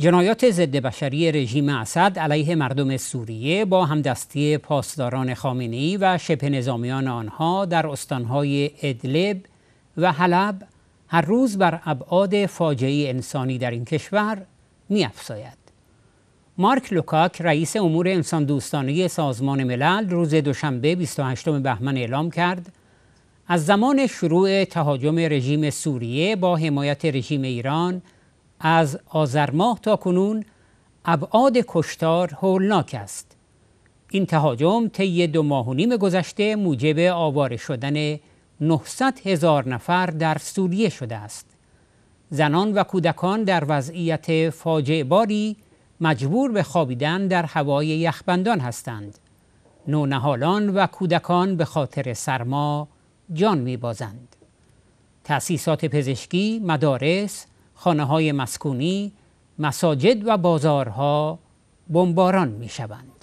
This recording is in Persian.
جنایات ضد بشری رژیم اسد علیه مردم سوریه با همدستی پاسداران خامنه‌ای و شبه نظامیان آنها در استانهای ادلب و حلب هر روز بر ابعاد فاجعه انسانی در این کشور میافزاید. مارک لوکاک رئیس امور انسان دوستانه سازمان ملل روز دوشنبه 28 بهمن اعلام کرد از زمان شروع تهاجم رژیم سوریه با حمایت رژیم ایران از ماه تا کنون ابعاد کشتار هولناک است این تهاجم طی دو ماه و نیم گذشته موجب آواره شدن 900 هزار نفر در سوریه شده است زنان و کودکان در وضعیت فاجعه باری مجبور به خوابیدن در هوای یخبندان هستند نونهالان و کودکان به خاطر سرما جان میبازند تأسیسات پزشکی، مدارس، خانه های مسکونی، مساجد و بازارها بمباران می شوند.